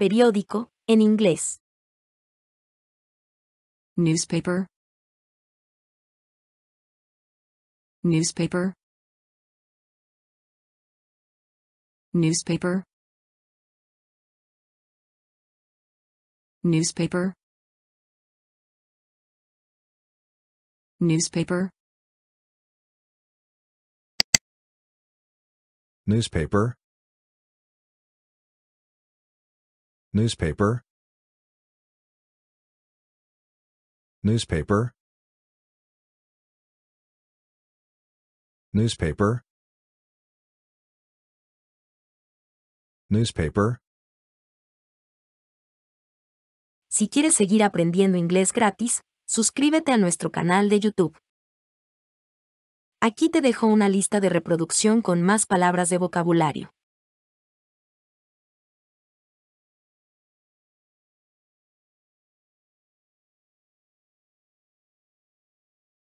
periódico, en inglés. Newspaper. Newspaper. Newspaper. Newspaper. Newspaper. Newspaper. Newspaper Newspaper Newspaper Newspaper Si quieres seguir aprendiendo inglés gratis, suscríbete a nuestro canal de YouTube. Aquí te dejo una lista de reproducción con más palabras de vocabulario.